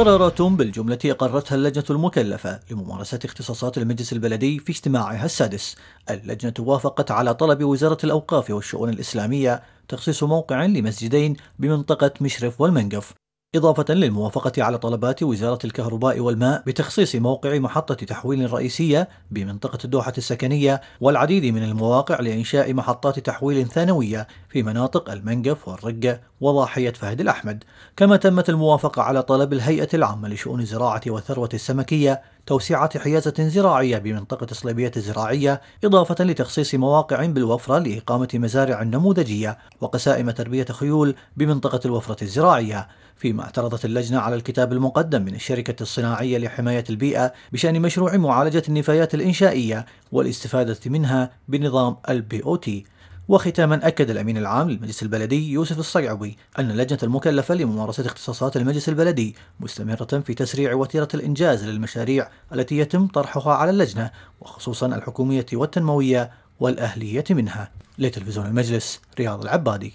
قرارات بالجملة أقرتها اللجنة المكلفة لممارسة اختصاصات المجلس البلدي في اجتماعها السادس اللجنة وافقت على طلب وزارة الأوقاف والشؤون الإسلامية تخصيص موقع لمسجدين بمنطقة مشرف والمنقف إضافة للموافقة على طلبات وزارة الكهرباء والماء بتخصيص موقع محطة تحويل رئيسية بمنطقة الدوحة السكنية والعديد من المواقع لإنشاء محطات تحويل ثانوية في مناطق المنقف والرقة وضاحية فهد الأحمد كما تمت الموافقة على طلب الهيئة العامة لشؤون الزراعة والثروة السمكية توسيعات حيازة زراعية بمنطقة صليبية الزراعية إضافة لتخصيص مواقع بالوفرة لإقامة مزارع نموذجية وقسائم تربية خيول بمنطقة الوفرة الزراعية فيما اعترضت اللجنة على الكتاب المقدم من الشركة الصناعية لحماية البيئة بشأن مشروع معالجة النفايات الإنشائية والاستفادة منها بنظام البي أو تي وختاما أكد الأمين العام للمجلس البلدي يوسف الصيعوي أن اللجنة المكلفة لممارسة اختصاصات المجلس البلدي مستمرة في تسريع وتيرة الإنجاز للمشاريع التي يتم طرحها على اللجنة وخصوصا الحكومية والتنموية والأهلية منها لتلفزيون المجلس رياض العبادي